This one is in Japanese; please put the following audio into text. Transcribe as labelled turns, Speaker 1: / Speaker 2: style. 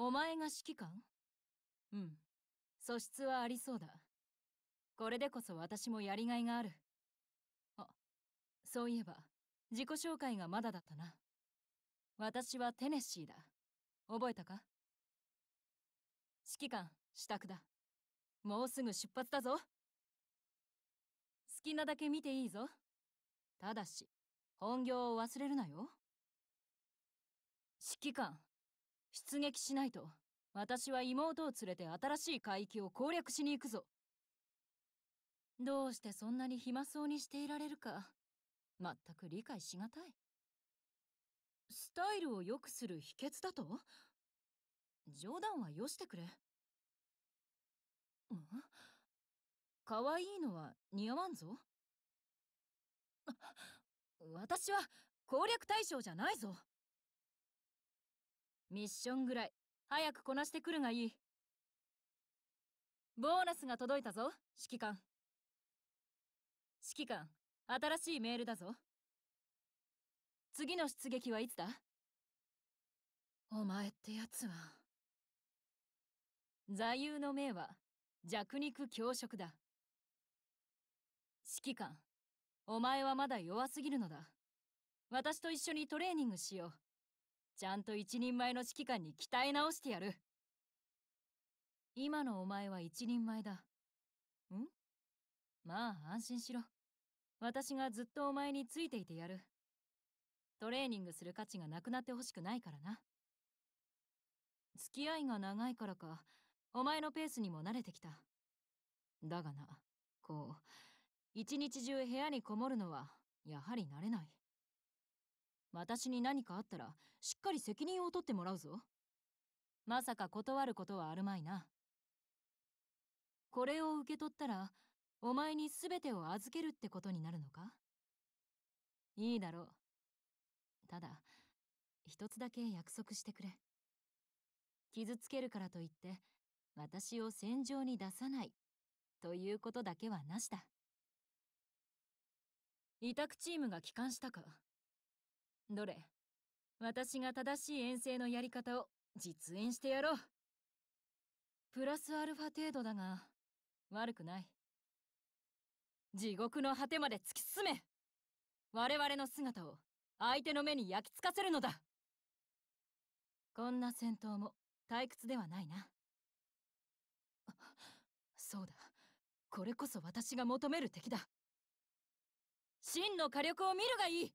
Speaker 1: お前が指揮官うん。素質はありそうだ。これでこそ私もやりがいがある。あ、そういえば、自己紹介がまだだったな。私はテネシーだ。覚えたか指揮官、支度だ。もうすぐ出発だぞ好きなだけ見ていいぞ。ただし、本業を忘れるなよ。指揮官。出撃しないと私は妹を連れて新しい海域を攻略しに行くぞどうしてそんなに暇そうにしていられるか全く理解しがたいスタイルを良くする秘訣だと冗談はよしてくれん可愛いのは似合わんぞ私は攻略対象じゃないぞミッションぐらい、早くこなしてくるがいい。ボーナスが届いたぞ、指揮官。指揮官、新しいメールだぞ。次の出撃はいつだお前ってやつは。座右の銘は、弱肉強食だ。指揮官、お前はまだ弱すぎるのだ。私と一緒にトレーニングしよう。ちゃんと一人前の指揮官に鍛え直してやる今のお前は一人前だんまあ安心しろ私がずっとお前についていてやるトレーニングする価値がなくなってほしくないからな付き合いが長いからかお前のペースにも慣れてきただがなこう一日中部屋にこもるのはやはり慣れない私に何かあったらしっかり責任を取ってもらうぞまさか断ることはあるまいなこれを受け取ったらお前に全てを預けるってことになるのかいいだろうただ一つだけ約束してくれ傷つけるからといって私を戦場に出さないということだけはなしだ委託チームが帰還したかどれ私が正しい遠征のやり方を実演してやろう。プラスアルファ程度だが、悪くない。地獄の果てまで突き進め我々の姿を相手の目に焼き付かせるのだこんな戦闘も退屈ではないな。そうだ。これこそ私が求める敵だ。真の火力を見るがいい